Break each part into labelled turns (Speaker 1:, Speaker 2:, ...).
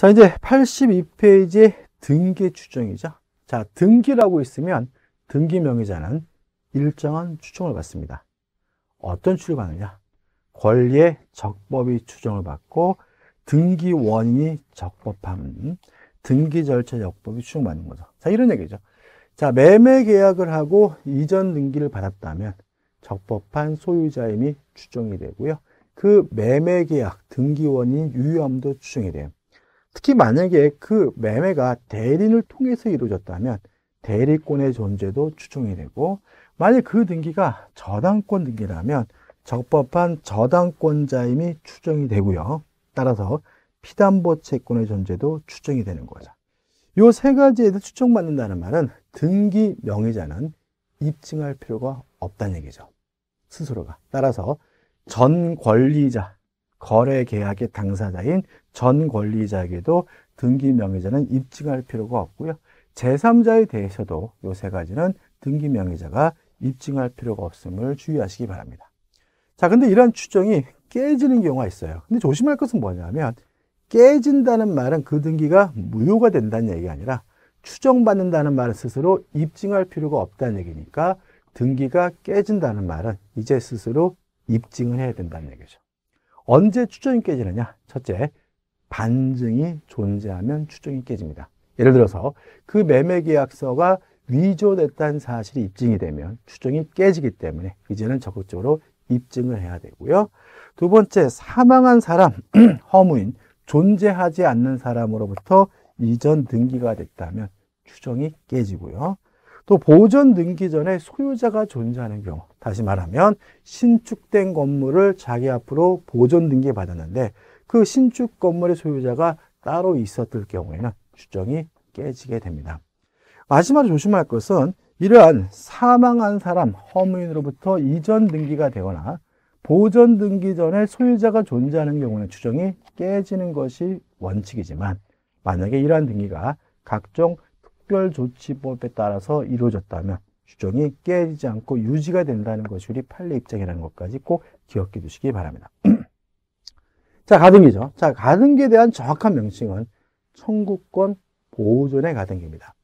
Speaker 1: 자, 이제 82페이지 의 등기 추정이죠. 자, 등기라고 있으면 등기 명의자는 일정한 추정을 받습니다. 어떤 추정을 받느냐? 권리의 적법이 추정을 받고 등기 원인이 적법함, 등기 절차 적법이 추정받는 거죠. 자, 이런 얘기죠. 자, 매매 계약을 하고 이전 등기를 받았다면 적법한 소유자임이 추정이 되고요. 그 매매 계약 등기 원인 유효함도 추정이 돼요. 특히 만약에 그 매매가 대리인을 통해서 이루어졌다면 대리권의 존재도 추정이 되고 만약 그 등기가 저당권 등기라면 적법한 저당권자임이 추정이 되고요. 따라서 피담보 채권의 존재도 추정이 되는 거죠. 요 세 가지에 대 추정받는다는 말은 등기 명의자는 입증할 필요가 없다는 얘기죠. 스스로가. 따라서 전 권리자, 거래 계약의 당사자인 전 권리자에게도 등기 명의자는 입증할 필요가 없고요. 제3자에 대해서도 요 세 가지는 등기 명의자가 입증할 필요가 없음을 주의하시기 바랍니다. 자, 근데 이러한 추정이 깨지는 경우가 있어요. 근데 조심할 것은 뭐냐면 깨진다는 말은 그 등기가 무효가 된다는 얘기가 아니라 추정받는다는 말은 스스로 입증할 필요가 없다는 얘기니까 등기가 깨진다는 말은 이제 스스로 입증을 해야 된다는 얘기죠. 언제 추정이 깨지느냐? 첫째, 반증이 존재하면 추정이 깨집니다. 예를 들어서 그 매매 계약서가 위조됐다는 사실이 입증이 되면 추정이 깨지기 때문에 이제는 적극적으로 입증을 해야 되고요. 두 번째, 사망한 사람, 허무인, 존재하지 않는 사람으로부터 이전 등기가 됐다면 추정이 깨지고요. 또 보전 등기 전에 소유자가 존재하는 경우, 다시 말하면 신축된 건물을 자기 앞으로 보존 등기 받았는데 그 신축 건물의 소유자가 따로 있었을 경우에는 주정이 깨지게 됩니다. 마지막으로 조심할 것은 이러한 사망한 사람 허무인으로부터 이전 등기가 되거나 보전 등기 전에 소유자가 존재하는 경우는 주정이 깨지는 것이 원칙이지만 만약에 이러한 등기가 각종 특별조치법에 따라서 이루어졌다면 주정이 깨지지 않고 유지가 된다는 것이 우리 판례 입장이라는 것까지 꼭 기억해 두시기 바랍니다. 자, 가등기죠. 자, 가등기에 대한 정확한 명칭은 청구권 보존의 가등기입니다.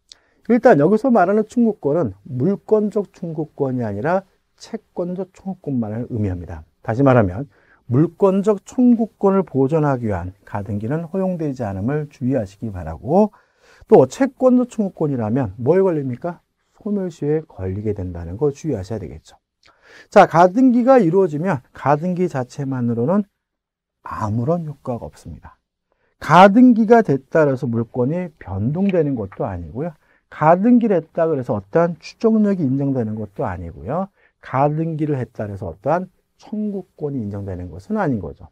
Speaker 1: 일단 여기서 말하는 청구권은 물권적 청구권이 아니라 채권적 청구권만을 의미합니다. 다시 말하면 물권적 청구권을 보존하기 위한 가등기는 허용되지 않음을 주의하시기 바라고 또 채권적 청구권이라면 뭐에 걸립니까? 소멸시효에 걸리게 된다는 거 주의하셔야 되겠죠. 자, 가등기가 이루어지면 가등기 자체만으로는 아무런 효과가 없습니다. 가등기가 됐다 그래서 물건이 변동되는 것도 아니고요. 가등기를 했다 그래서 어떠한 추적력이 인정되는 것도 아니고요. 가등기를 했다 그래서 어떠한 청구권이 인정되는 것은 아닌 거죠.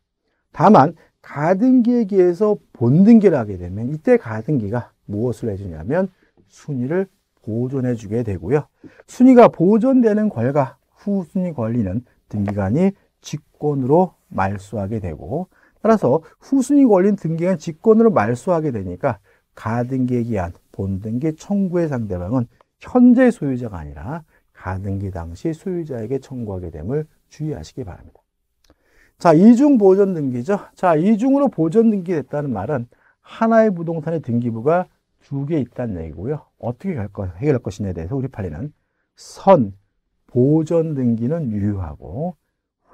Speaker 1: 다만 가등기에 기해서 본등기를 하게 되면 이때 가등기가 무엇을 해주냐면 순위를 보존해주게 되고요. 순위가 보존되는 결과 후순위 권리는 등기관이 직권으로 말소하게 되고 따라서 후순위 권리는 등기한 직권으로 말소하게 되니까 가등기에 기한 본등기 청구의 상대방은 현재 소유자가 아니라 가등기 당시 소유자에게 청구하게 됨을 주의하시기 바랍니다. 자, 이중 보전 등기죠. 자, 이중으로 보전 등기됐다는 말은 하나의 부동산의 등기부가 두 개 있다는 얘기고요. 어떻게 갈 것, 해결할 것이냐에 대해서 우리 판례는 선, 보전 등기는 유효하고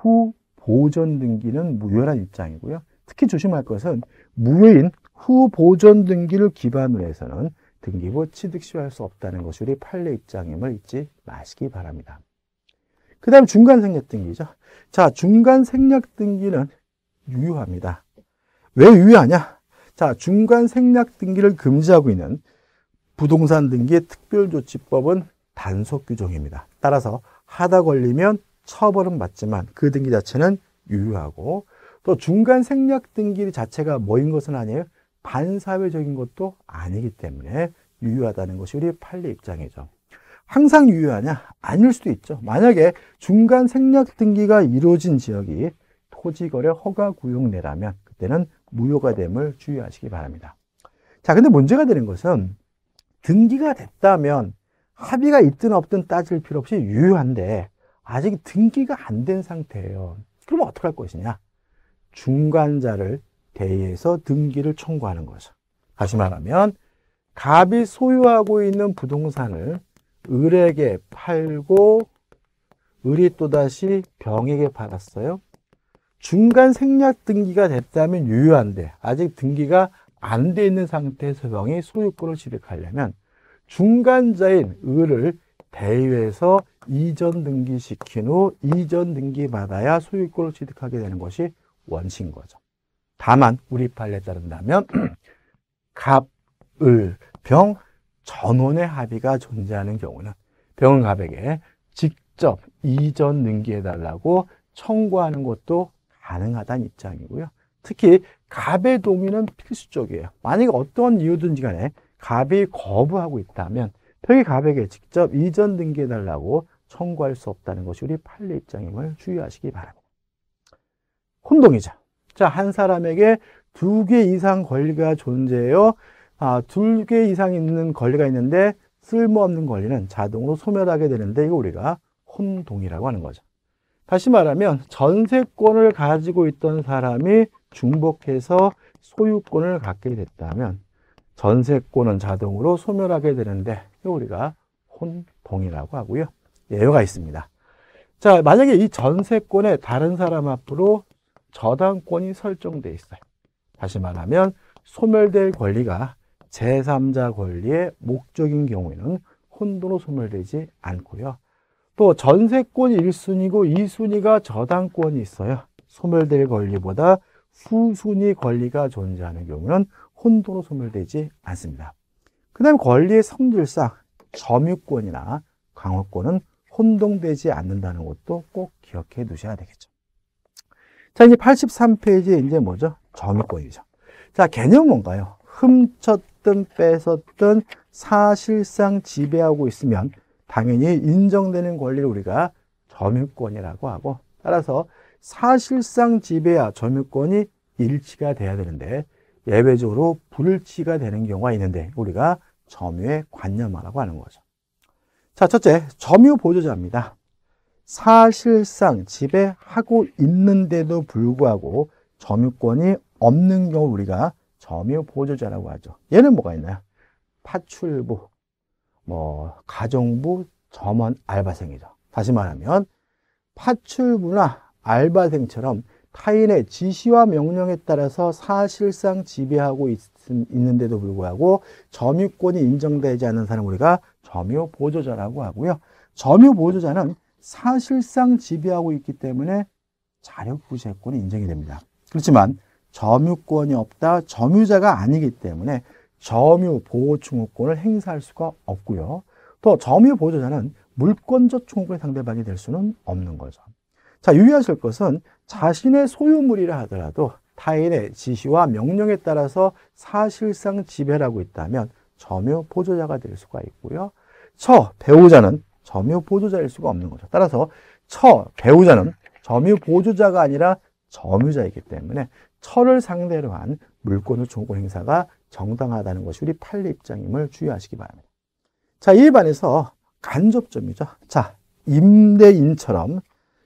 Speaker 1: 후 보존 등기는 무효란 입장이고요. 특히 조심할 것은 무효인 후 보존 등기를 기반으로 해서는 등기부 취득 시효할 수 없다는 것이 우리 판례 입장임을 잊지 마시기 바랍니다. 그 다음 중간 생략 등기죠. 자, 중간 생략 등기는 유효합니다. 왜 유효하냐? 자, 중간 생략 등기를 금지하고 있는 부동산 등기 의 특별조치법은 단속 규정입니다. 따라서 하다 걸리면 처벌은 맞지만 그 등기 자체는 유효하고 또 중간 생략 등기 자체가 뭐인 것은 아니에요. 반사회적인 것도 아니기 때문에 유효하다는 것이 우리 판례 입장이죠. 항상 유효하냐? 아닐 수도 있죠. 만약에 중간 생략 등기가 이루어진 지역이 토지거래 허가 구역내라면 그때는 무효가 됨을 주의하시기 바랍니다. 자, 근데 문제가 되는 것은 등기가 됐다면 합의가 있든 없든 따질 필요 없이 유효한데 아직 등기가 안 된 상태예요. 그럼 어떻게 할 것이냐? 중간자를 대의해서 등기를 청구하는 거죠. 다시 말하면 갑이 소유하고 있는 부동산을 을에게 팔고 을이 또다시 병에게 팔았어요. 중간 생략 등기가 됐다면 유효한데 아직 등기가 안 돼 있는 상태에서 병이 소유권을 취득하려면 중간자인 을을 대회에서 이전 등기시킨 후 이전 등기 받아야 소유권을 취득하게 되는 것이 원칙인 거죠. 다만 우리 판례에 따른다면 갑, 을, 병 전원의 합의가 존재하는 경우는 병은 갑에게 직접 이전 등기해달라고 청구하는 것도 가능하다는 입장이고요. 특히 갑의 동의는 필수적이에요. 만약에 어떤 이유든지 간에 갑이 거부하고 있다면 회계가백에 직접 이전 등기해달라고 청구할 수 없다는 것이 우리 판례 입장임을 주의하시기 바랍니다. 혼동이자. 자, 한 사람에게 두 개 이상 권리가 존재해요. 아, 두 개 이상 있는 권리가 있는데 쓸모없는 권리는 자동으로 소멸하게 되는데 이거 우리가 혼동이라고 하는 거죠. 다시 말하면 전세권을 가지고 있던 사람이 중복해서 소유권을 갖게 됐다면 전세권은 자동으로 소멸하게 되는데 이거 우리가 혼동이라고 하고요. 예외가 있습니다. 자, 만약에 이 전세권에 다른 사람 앞으로 저당권이 설정돼 있어요. 다시 말하면 소멸될 권리가 제3자 권리의 목적인 경우에는 혼도로 소멸되지 않고요. 또 전세권이 1순위고 2순위가 저당권이 있어요. 소멸될 권리보다 후순위 권리가 존재하는 경우는 혼도로 소멸되지 않습니다. 그 다음에 권리의 성질상 점유권이나 강화권은 혼동되지 않는다는 것도 꼭 기억해 두셔야 되겠죠. 자, 이제 83페이지에 이제 뭐죠? 점유권이죠. 자, 개념 뭔가요? 훔쳤든 뺏었든 사실상 지배하고 있으면 당연히 인정되는 권리를 우리가 점유권이라고 하고 따라서 사실상 지배와 점유권이 일치가 돼야 되는데 예외적으로 불일치가 되는 경우가 있는데 우리가 점유의 관념화라고 하는 거죠. 자, 첫째, 점유 보조자입니다. 사실상 지배하고 있는데도 불구하고 점유권이 없는 경우 우리가 점유 보조자라고 하죠. 얘는 뭐가 있나요? 파출부, 뭐 가정부 점원 알바생이죠. 다시 말하면 파출부나 알바생처럼 타인의 지시와 명령에 따라서 사실상 지배하고 있, 있 는데도 불구하고 점유권이 인정되지 않는 사람 우리가 점유 보조자라고 하고요. 점유 보조자는 사실상 지배하고 있기 때문에 자력부제권이 인정이 됩니다. 그렇지만 점유권이 없다, 점유자가 아니기 때문에 점유 보호 충호권을 행사할 수가 없고요. 또 점유 보조자는 물권적 충호권의 상대방이 될 수는 없는 거죠. 자, 유의하실 것은 자신의 소유물이라 하더라도 타인의 지시와 명령에 따라서 사실상 지배하고 있다면 점유 보조자가 될 수가 있고요. 처 배우자는 점유 보조자일 수가 없는 거죠. 따라서 처 배우자는 점유 보조자가 아니라 점유자이기 때문에 처를 상대로 한 물권의 종고 행사가 정당하다는 것이 우리 판례 입장임을 주의하시기 바랍니다. 자, 이 반해서 간접점이죠. 자, 임대인처럼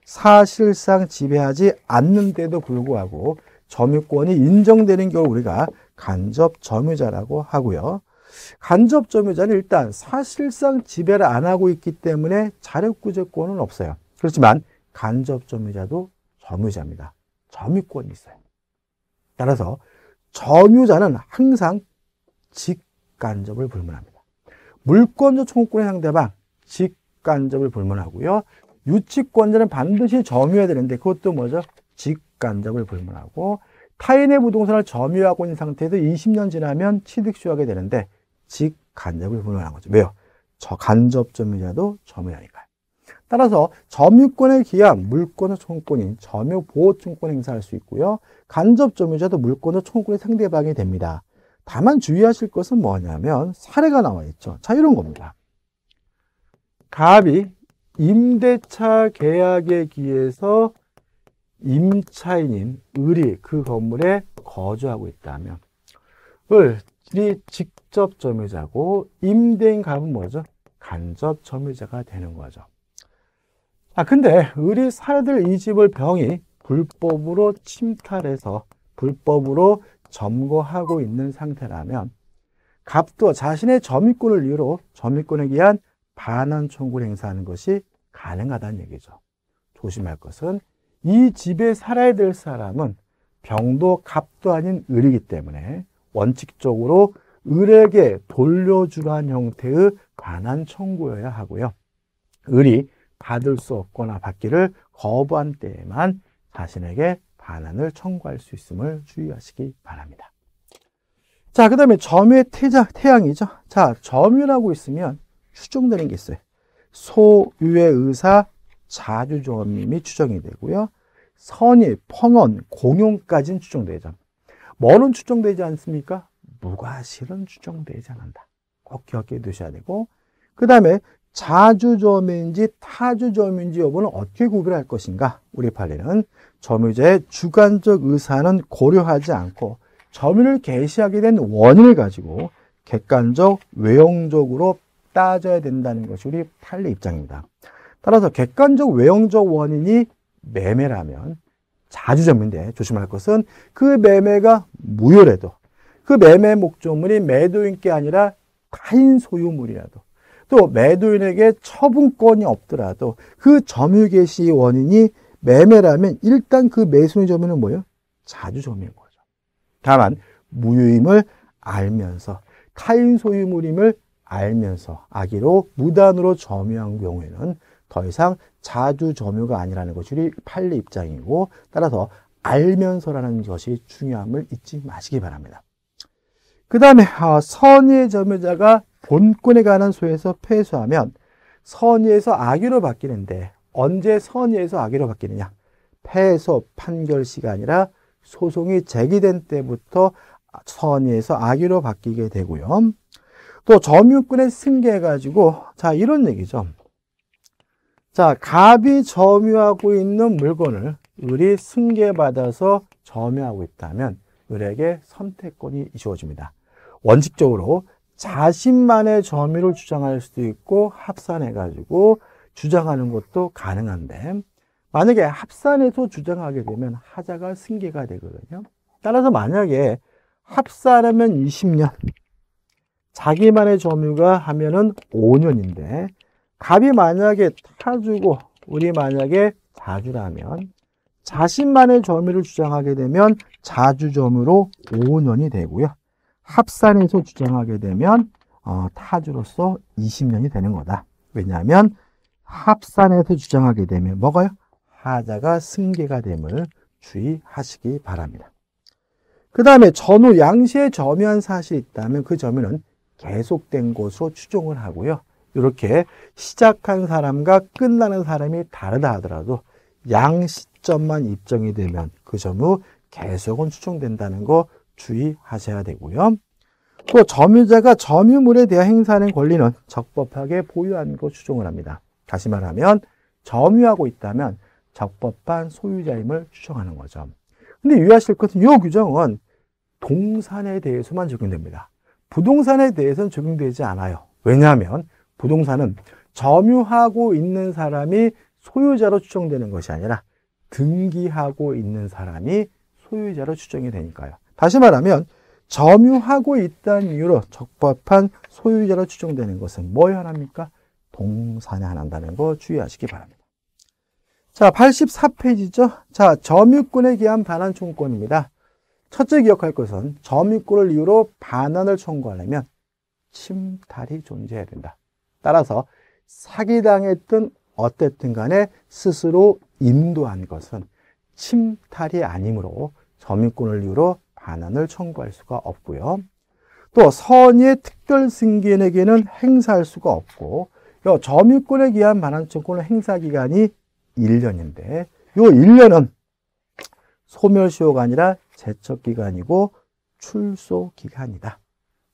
Speaker 1: 사실상 지배하지 않는데도 불구하고 점유권이 인정되는 경우 우리가 간접 점유자라고 하고요. 간접 점유자는 일단 사실상 지배를 안 하고 있기 때문에 자력구제권은 없어요. 그렇지만 간접 점유자도 점유자입니다. 점유권이 있어요. 따라서 점유자는 항상 직간접을 불문합니다. 물권적 청구권의 상대방 직간접을 불문하고요. 유치권자는 반드시 점유해야 되는데 그것도 뭐죠? 직간접을 불문하고 타인의 부동산을 점유하고 있는 상태에서 20년 지나면 취득시효하게 되는데 직간접을 불문한 거죠. 왜요? 저 간접 점유자도 점유하니까요. 따라서 점유권에 기한 물권의 총권인점유보호청권 행사할 수 있고요. 간접 점유자도 물권의 총권의 상대방이 됩니다. 다만 주의하실 것은 뭐냐면 사례가 나와 있죠. 자 이런 겁니다. 갑이 임대차 계약에 기해서 임차인인 을이 그 건물에 거주하고 있다면 을이 직접 점유자고 임대인 갑은 뭐죠? 간접 점유자가 되는 거죠. 아 근데 을이 살들 이 집을 병이 불법으로 침탈해서 불법으로 점거하고 있는 상태라면 갑도 자신의 점유권을 이유로 점유권에 의한 반환 청구를 행사하는 것이 가능하다는 얘기죠. 조심할 것은 이 집에 살아야 될 사람은 병도 갑도 아닌 을이기 때문에 원칙적으로 을에게 돌려주란 형태의 반환 청구여야 하고요. 을이 받을 수 없거나 받기를 거부한 때에만 자신에게 반환을 청구할 수 있음을 주의하시기 바랍니다. 자, 그 다음에 점유의 태자, 태양이죠. 자, 점유라고 있으면 추정되는 게 있어요. 소유의 의사 자주조합님이 추정이 되고요. 선의, 펑언, 공용까지는 추정되지 않 뭐는 추정되지 않습니까? 무과실은 추정되지 않는다. 꼭 기억해 두셔야 되고 그 다음에 자주점인지 타주점인지 여부는 어떻게 구별할 것인가? 우리 판례는 점유자의 주관적 의사는 고려하지 않고 점유를 개시하게 된 원인을 가지고 객관적, 외형적으로 따져야 된다는 것이 우리 판례 입장입니다. 따라서 객관적 외형적 원인이 매매라면 자주 접는데 조심할 것은 그 매매가 무효래도 그 매매 목적물이 매도인 게 아니라 타인 소유물이라도 또 매도인에게 처분권이 없더라도 그 점유 개시 원인이 매매라면 일단 그 매수인 점유는 뭐예요? 자주 점유인 거죠. 다만 무효임을 알면서 타인 소유물임을 알면서 아기로 무단으로 점유한 경우에는 더 이상 자주 점유가 아니라는 것이 판례 입장이고 따라서 알면서라는 것이 중요함을 잊지 마시기 바랍니다. 그 다음에 아, 선의의 점유자가 본권에 관한 소에서 패소하면 선의에서 악의로 바뀌는데 언제 선의에서 악의로 바뀌느냐? 패소 판결 시간이라 소송이 제기된 때부터 선의에서 악의로 바뀌게 되고요. 또 점유권의 승계해가지고 자 이런 얘기죠. 자 갑이 점유하고 있는 물건을 을이 승계받아서 점유하고 있다면 을에게 선택권이 주어집니다. 원칙적으로 자신만의 점유를 주장할 수도 있고 합산해가지고 주장하는 것도 가능한데 만약에 합산해서 주장하게 되면 하자가 승계가 되거든요. 따라서 만약에 합산하면 20년, 자기만의 점유가 하면은 5년인데 갑이 만약에 타주고 우리 만약에 자주라면 자신만의 점유를 주장하게 되면 자주점유로 5년이 되고요. 합산해서 주장하게 되면 어, 타주로서 20년이 되는 거다. 왜냐하면 합산해서 주장하게 되면 뭐가요? 하자가 승계가 됨을 주의하시기 바랍니다. 그 다음에 전후 양시에 점유한 사실이 있다면 그 점유는 계속된 것으로 추종을 하고요. 이렇게 시작한 사람과 끝나는 사람이 다르다 하더라도 양 시점만 입증이 되면 그 점 후 계속은 추종된다는거 주의하셔야 되고요. 또 점유자가 점유물에 대한 행사하는 권리는 적법하게 보유하는 것추종을 합니다. 다시 말하면 점유하고 있다면 적법한 소유자임을 추정하는 거죠. 근데 유의하실 것은 이 규정은 동산에 대해서만 적용됩니다. 부동산에 대해서는 적용되지 않아요. 왜냐하면 부동산은 점유하고 있는 사람이 소유자로 추정되는 것이 아니라 등기하고 있는 사람이 소유자로 추정이 되니까요. 다시 말하면 점유하고 있다는 이유로 적법한 소유자로 추정되는 것은 뭐에 하나입니까? 동산에 하나한다는 거 주의하시기 바랍니다. 자, 84페이지죠. 자, 점유권에 기한 반환 총권입니다 첫째 기억할 것은 점유권을 이유로 반환을 청구하려면 침탈이 존재해야 된다. 따라서 사기당했든 어땠든 간에 스스로 인도한 것은 침탈이 아니므로 저민권을 이유로 반환을 청구할 수가 없고요. 또 선의 특별 승인에게는 행사할 수가 없고 요 점유권에 기한 반환 청구는 행사 기간이 1년인데 요 1년은 소멸시효가 아니라 제척 기간이고 출소 기간이다.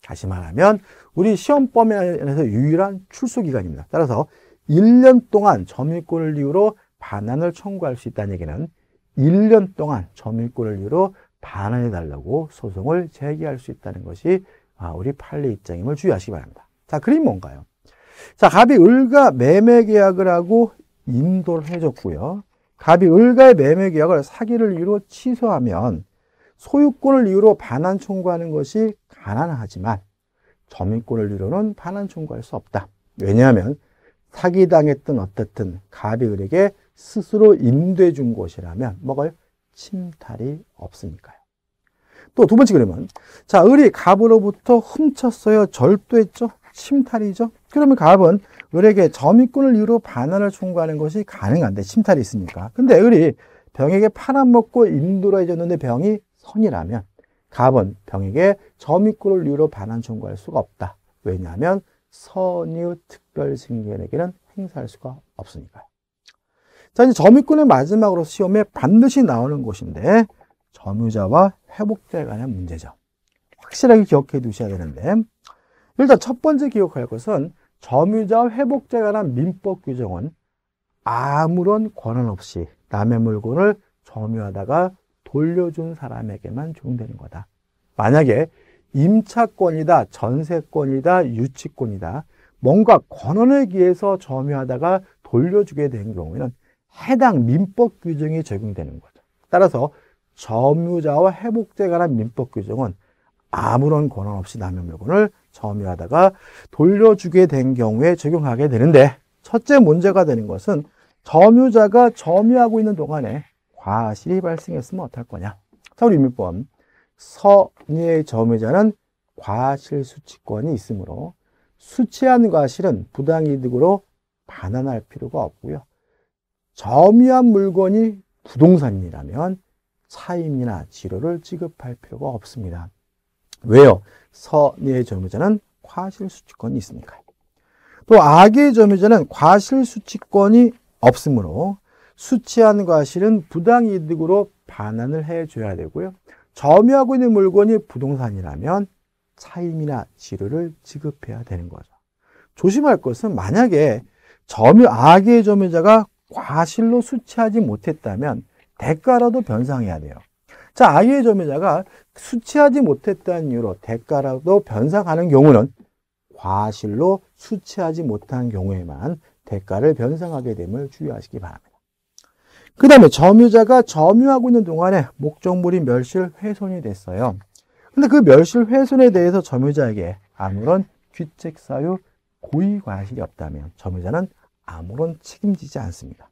Speaker 1: 다시 말하면 우리 시험 범위 안에서 유일한 출소 기간입니다. 따라서 1년 동안 점유권을 이유로 반환을 청구할 수 있다는 얘기는 1년 동안 점유권을 이유로 반환해 달라고 소송을 제기할 수 있다는 것이 아, 우리 판례 입장임을 주의하시기 바랍니다. 자, 그림 뭔가요? 자, 갑이 을과 매매 계약을 하고 인도를 해줬고요. 갑이 을과의 매매 계약을 사기를 이유로 취소하면 소유권을 이유로 반환 청구하는 것이 가난하지만 점유권을 이유로는 반환 청구할 수 없다. 왜냐하면 사기당했든 어쨌든 갑이 을에게 스스로 임대준 곳이라면 먹을 침탈이 없으니까요. 또 두 번째 그러면 자 을이 갑으로부터 훔쳤어요. 절도했죠. 침탈이죠. 그러면 갑은 을에게 점유권을 이유로 반환을 청구하는 것이 가능한데 침탈이 있으니까. 근데 을이 병에게 팔아먹고 인도라 해줬는데 병이 선이라면 갑은 병에게 점입구를 유로 반환 청구할 수가 없다. 왜냐하면 선유 특별승리인에게는 행사할 수가 없으니까요. 자, 이제 점입구는 마지막으로 시험에 반드시 나오는 곳인데 점유자와 회복자에 관한 문제죠. 확실하게 기억해 두셔야 되는데 일단 첫 번째 기억할 것은 점유자 회복자에 관한 민법 규정은 아무런 권한 없이 남의 물건을 점유하다가 돌려준 사람에게만 적용되는 거다. 만약에 임차권이다, 전세권이다, 유치권이다. 뭔가 권원에 기해서 점유하다가 돌려주게 된 경우에는 해당 민법 규정이 적용되는 거죠. 따라서 점유자와 회복자에 관한 민법 규정은 아무런 권한 없이 남의 물건을 점유하다가 돌려주게 된 경우에 적용하게 되는데 첫째 문제가 되는 것은 점유자가 점유하고 있는 동안에 과실이 발생했으면 어떨 거냐? 서울 6민법 선의의 점유자는 과실 수치권이 있으므로 수치한 과실은 부당이득으로 반환할 필요가 없고요. 점유한 물건이 부동산이라면 차임이나 지로를 지급할 필요가 없습니다. 왜요? 선의의 점유자는 과실수치권이 있으니까요. 또 악의 점유자는 과실수치권이 없으므로 수취한 과실은 부당이득으로 반환을 해줘야 되고요. 점유하고 있는 물건이 부동산이라면 차임이나 지료를 지급해야 되는 거죠. 조심할 것은 만약에 점유, 악의 점유자가 과실로 수취하지 못했다면 대가라도 변상해야 돼요. 자, 악의 점유자가 수취하지 못했다는 이유로 대가라도 변상하는 경우는 과실로 수취하지 못한 경우에만 대가를 변상하게 됨을 주의하시기 바랍니다. 그 다음에 점유자가 점유하고 있는 동안에 목적물이 멸실 훼손이 됐어요. 근데 그 멸실 훼손에 대해서 점유자에게 아무런 귀책 사유 고의 과실이 없다면 점유자는 아무런 책임지지 않습니다.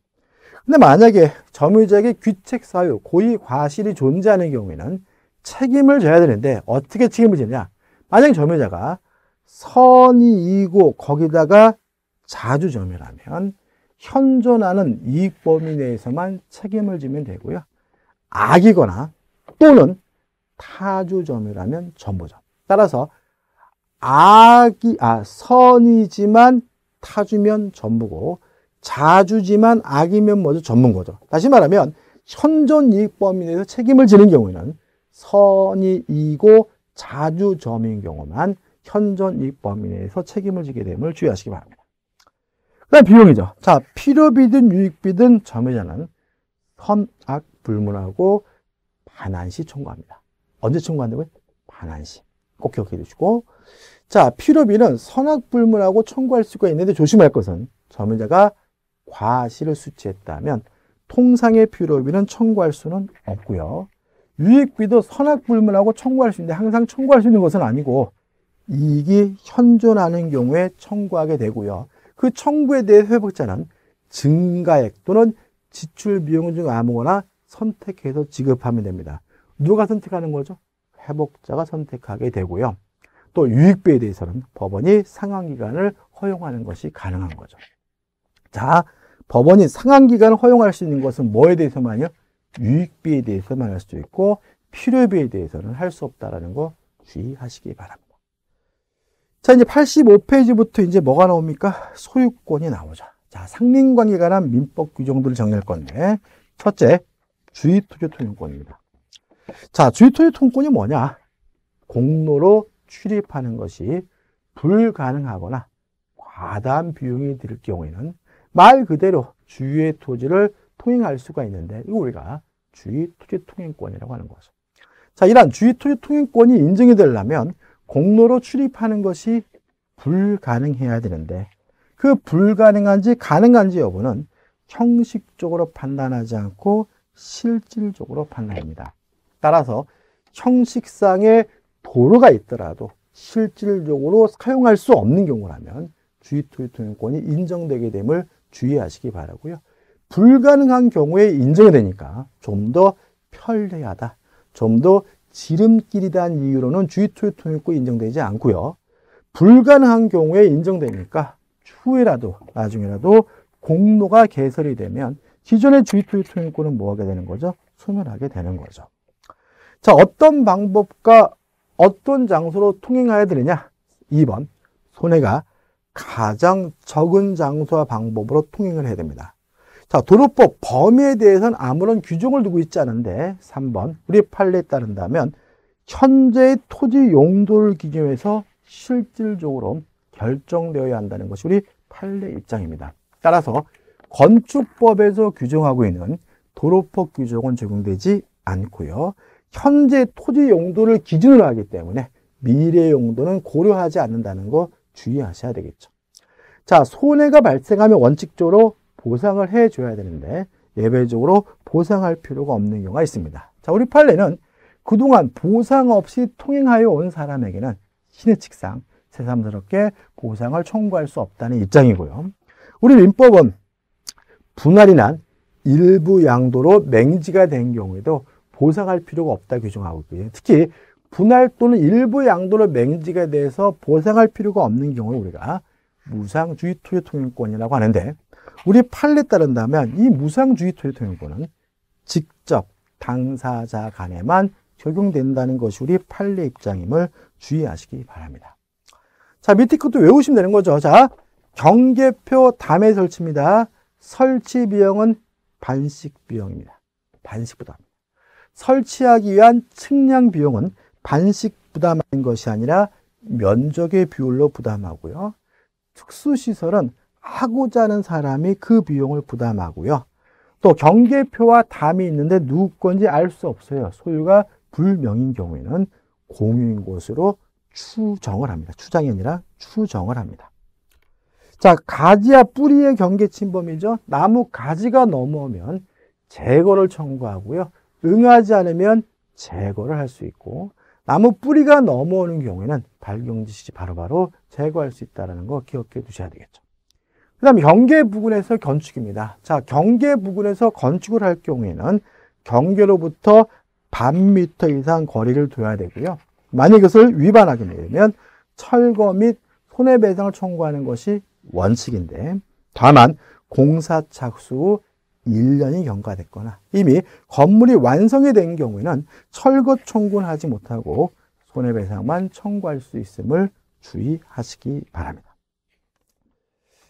Speaker 1: 근데 만약에 점유자에게 귀책 사유 고의 과실이 존재하는 경우에는 책임을 져야 되는데 어떻게 책임을 지느냐? 만약 점유자가 선이이고 거기다가 자주 점유라면 현존하는 이익 범위 내에서만 책임을 지면 되고요. 악이거나 또는 타주점이라면 전보점. 따라서 악이 아 선이지만 타주면 전부고 자주지만 악이면 먼저 전문 거죠. 다시 말하면 현존 이익 범위 내에서 책임을 지는 경우에는 선이 이고 자주점인 경우만 현존 이익 범위 내에서 책임을 지게 됨을 주의하시기 바랍니다. 그다음 비용이죠. 자, 필요비든 유익비든 점유자는 선악 불문하고 반환시 청구합니다. 언제 청구한다고요? 반환시. 꼭 기억해 주시고 자, 필요비는 선악 불문하고 청구할 수가 있는데 조심할 것은 점유자가 과실을 수치했다면 통상의 필요비는 청구할 수는 없고요. 유익비도 선악불문하고 청구할 수 있는데 항상 청구할 수 있는 것은 아니고 이익이 현존하는 경우에 청구하게 되고요. 그 청구에 대해 회복자는 증가액 또는 지출 비용 중 아무거나 선택해서 지급하면 됩니다. 누가 선택하는 거죠? 회복자가 선택하게 되고요. 또 유익비에 대해서는 법원이 상환기간을 허용하는 것이 가능한 거죠. 자, 법원이 상한기간을 허용할 수 있는 것은 뭐에 대해서만요? 유익비에 대해서만 할 수 있고 필요비에 대해서는 할 수없다라거 주의하시기 바랍니다. 자, 이제 85페이지부터 이제 뭐가 나옵니까? 소유권이 나오죠. 자, 상린관계에 관한 민법 규정들을 정리할 건데, 첫째, 주의토지 통용권입니다. 자, 주의토지 통용권이 뭐냐? 공로로 출입하는 것이 불가능하거나 과다한 비용이 들 경우에는 말 그대로 주위의 토지를 통행할 수가 있는데 이거 우리가 주위 토지 통행권이라고 하는 거죠. 자, 이러한 주위 토지 통행권이 인정이 되려면 공로로 출입하는 것이 불가능해야 되는데 그 불가능한지 가능한지 여부는 형식적으로 판단하지 않고 실질적으로 판단합니다. 따라서 형식상의 도로가 있더라도 실질적으로 사용할 수 없는 경우라면 주의투유통행권이 인정되게 됨을 주의하시기 바라고요. 불가능한 경우에 인정이 되니까 좀 더 편리하다, 좀더 지름길이란 이유로는 주의 G2 통일구 인정되지 않고요. 불가능한 경우에 인정됩니까 추후에라도 나중에라도 공로가 개설이 되면 기존의 주의 G2 통일구는 뭐 하게 되는 거죠? 소멸하게 되는 거죠. 자, 어떤 방법과 어떤 장소로 통행해야 되느냐? 2번. 손해가 가장 적은 장소와 방법으로 통행을 해야 됩니다. 자, 도로법 범위에 대해서는 아무런 규정을 두고 있지 않은데 3번 우리 판례에 따른다면 현재의 토지 용도를 기준해서 실질적으로 결정되어야 한다는 것이 우리 판례 입장입니다. 따라서 건축법에서 규정하고 있는 도로법 규정은 적용되지 않고요. 현재 토지 용도를 기준으로 하기 때문에 미래 용도는 고려하지 않는다는 거 주의하셔야 되겠죠. 자, 손해가 발생하면 원칙적으로 보상을 해줘야 되는데 예외적으로 보상할 필요가 없는 경우가 있습니다. 자, 우리 판례는 그동안 보상 없이 통행하여 온 사람에게는 신의 측상 새삼스럽게 보상을 청구할 수 없다는 입장이고요. 우리 민법은 분할이 난 일부 양도로 맹지가 된 경우에도 보상할 필요가 없다 규정하고 있고요. 특히 분할 또는 일부 양도로 맹지가 돼서 보상할 필요가 없는 경우에 우리가 무상주의 토지 통행권이라고 하는데 우리 판례 에 따른다면 이 무상주의 토의통일권은 직접 당사자 간에만 적용된다는 것이 우리 판례 입장임을 주의하시기 바랍니다. 자, 밑에 것도 외우시면 되는 거죠. 자, 경계표 담에 설치입니다. 설치 비용은 반씩 비용입니다. 반씩 부담. 설치하기 위한 측량 비용은 반씩 부담하는 것이 아니라 면적의 비율로 부담하고요. 특수시설은 하고자 하는 사람이 그 비용을 부담하고요. 또 경계표와 담이 있는데 누구 건지 알 수 없어요. 소유가 불명인 경우에는 공유인 것으로 추정을 합니다. 추장이 아니라 추정을 합니다. 자, 가지와 뿌리의 경계 침범이죠. 나무 가지가 넘어오면 제거를 청구하고요. 응하지 않으면 제거를 할 수 있고 나무 뿌리가 넘어오는 경우에는 발경 지시 바로바로 제거할 수 있다는 거 기억해 두셔야 되겠죠. 그 다음 경계 부근에서 건축입니다. 자, 경계 부근에서 건축을 할 경우에는 경계로부터 반 미터 이상 거리를 둬야 되고요. 만약 이것을 위반하게 되면 철거 및 손해배상을 청구하는 것이 원칙인데 다만 공사 착수 1년이 경과됐거나 이미 건물이 완성이 된 경우에는 철거 청구는 하지 못하고 손해배상만 청구할 수 있음을 주의하시기 바랍니다.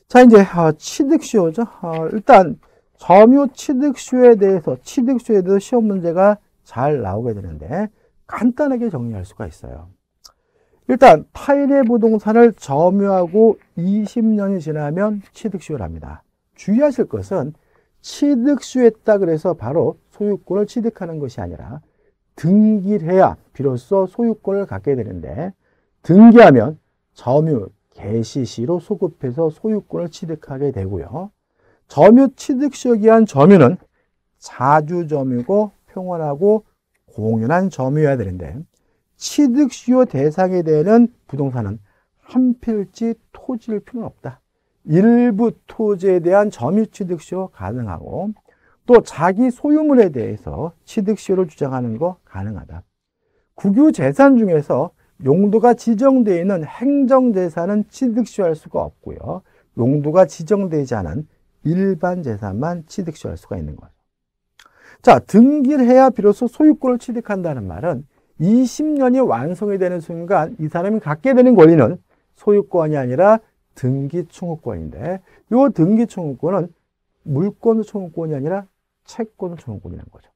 Speaker 1: 자, 이제 아, 취득시효죠. 아, 일단 점유 취득시효에 대해서 취득시효에 대해서 시험 문제가 잘 나오게 되는데 간단하게 정리할 수가 있어요. 일단 타인의 부동산을 점유하고 20년이 지나면 취득시효를 합니다. 주의하실 것은 취득시효했다 그래서 바로 소유권을 취득하는 것이 아니라 등기를 해야 비로소 소유권을 갖게 되는데 등기하면 점유, 개시시로 소급해서 소유권을 취득하게 되고요. 점유 취득 시기한 점유는 자주 점유고 평온하고 공연한 점유여야 되는데 취득 수요 대상이 되는 부동산은 한 필지 토지일 필요는 없다. 일부 토지에 대한 점유 취득 수요 가능하고 또 자기 소유물에 대해서 취득 수요를 주장하는 거 가능하다. 국유 재산 중에서 용도가 지정되어 있는 행정재산은 취득시효할 수가 없고요. 용도가 지정되지 않은 일반 재산만 취득시효할 수가 있는 거죠. 자, 등기를 해야 비로소 소유권을 취득한다는 말은 20년이 완성이 되는 순간 이 사람이 갖게 되는 권리는 소유권이 아니라 등기충후권인데 이 등기충후권은 물권 총권이 아니라 채권 총권이라는 거죠.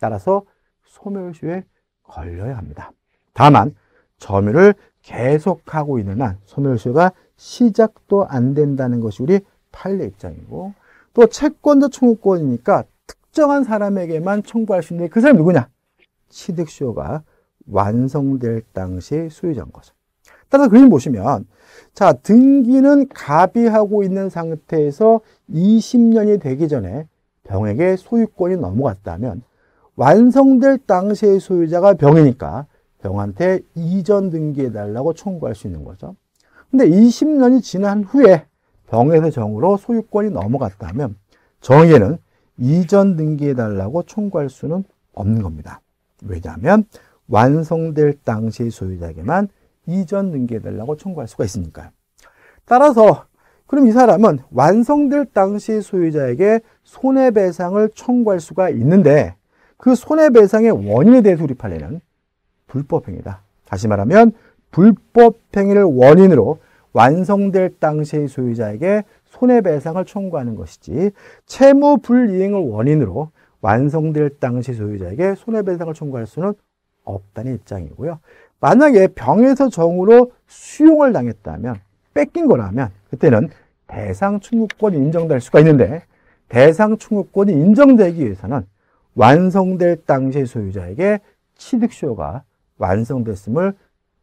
Speaker 1: 따라서 소멸시효에 걸려야 합니다. 다만 점유를 계속하고 있는 한 소멸시효가 시작도 안 된다는 것이 우리 판례 입장이고 또채권자 청구권이니까 특정한 사람에게만 청구할 수 있는데 그 사람이 누구냐? 취득시효가 완성될 당시 소유자인 거죠. 따라서 그림 보시면 자 등기는 가비하고 있는 상태에서 20년이 되기 전에 병에게 소유권이 넘어갔다면 완성될 당시의 소유자가 병이니까 병한테 이전 등기해달라고 청구할 수 있는 거죠. 근데 20년이 지난 후에 병에서 정으로 소유권이 넘어갔다면 정에는 의 이전 등기해달라고 청구할 수는 없는 겁니다. 왜냐하면 완성될 당시 의 소유자에게만 이전 등기해달라고 청구할 수가 있으니까요. 따라서 그럼 이 사람은 완성될 당시 소유자에게 손해배상을 청구할 수가 있는데 그 손해배상의 원인에 대해서 우리 판례는 불법행위다. 다시 말하면 불법행위를 원인으로 완성될 당시의 소유자에게 손해배상을 청구하는 것이지 채무 불이행을 원인으로 완성될 당시 소유자에게 손해배상을 청구할 수는 없다는 입장이고요. 만약에 병에서 정으로 수용을 당했다면 뺏긴 거라면 그때는 대상 충족권이 인정될 수가 있는데 대상 충족권이 인정되기 위해서는 완성될 당시 소유자에게 취득쇼가 완성됐음을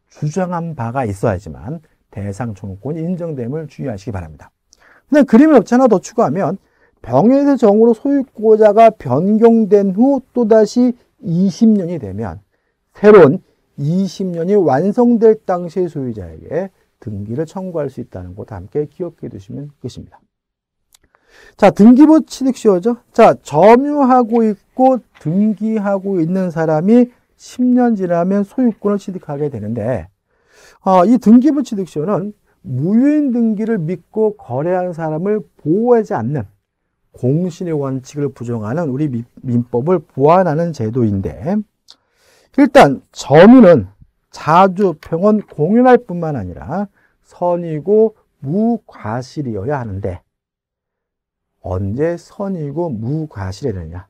Speaker 1: 주장한 바가 있어야지만 대상 종목권이 인정됨을 주의하시기 바랍니다. 그냥 그림을 업체 하더 추가하면 병에서 정으로 소유권자가 변경된 후 또다시 20년이 되면 새로운 20년이 완성될 당시의 소유자에게 등기를 청구할 수 있다는 것 함께 기억해 두시면 끝입니다. 자, 등기부 취득시효죠. 자, 점유하고 있고 등기하고 있는 사람이 10년 지나면 소유권을 취득하게 되는데 아, 이 등기부 취득시효는 무효인 등기를 믿고 거래하는 사람을 보호하지 않는 공신의 원칙을 부정하는 우리 민법을 보완하는 제도인데 일단 점유는 자주 평원 공연할 뿐만 아니라 선이고 무과실이어야 하는데 언제 선이고 무과실이 되느냐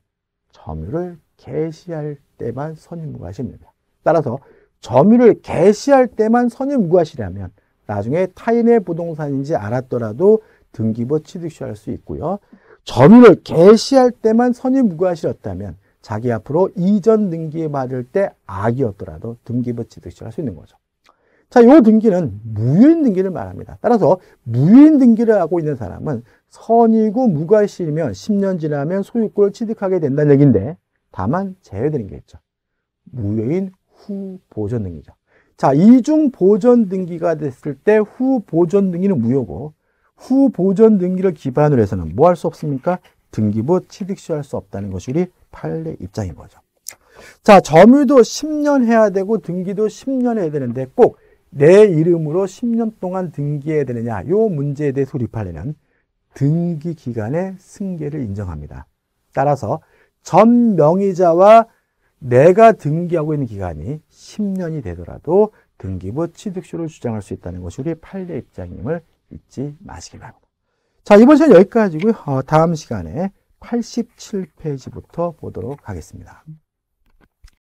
Speaker 1: 점유를 개시할 때만 선임무과실입니다. 따라서 점유를 개시할 때만 선임무과실이라면 나중에 타인의 부동산인지 알았더라도 등기부 취득시할 수 있고요. 점유를 개시할 때만 선임무과실이었다면 자기 앞으로 이전 등기에 받을 때 악이었더라도 등기부 취득시할 수 있는 거죠. 자, 요 등기는 무효인 등기를 말합니다. 따라서 무효인 등기를 하고 있는 사람은 선이고 무과실이면 10년 지나면 소유권을 취득하게 된다는 얘기인데 다만 제외되는 게 있죠. 무효인 후보전 등기죠. 자, 이중 보전 등기가 됐을 때 후보전 등기는 무효고 후보전 등기를 기반으로 해서는 뭐 할 수 없습니까? 등기부 취득시할 수 없다는 것이 우리 판례 입장인 거죠. 자, 점유도 10년 해야 되고 등기도 10년 해야 되는데 꼭 내 이름으로 10년 동안 등기해야 되느냐 요 문제에 대해 소립하려는 등기 기간의 승계를 인정합니다. 따라서 전 명의자와 내가 등기하고 있는 기간이 10년이 되더라도 등기부 취득세를 주장할 수 있다는 것이 우리 판례 입장임을 잊지 마 시기 바랍니다. 자, 이번 시간 여기까지고요. 어, 다음 시간에 87페이지부터 보도록 하겠습니다.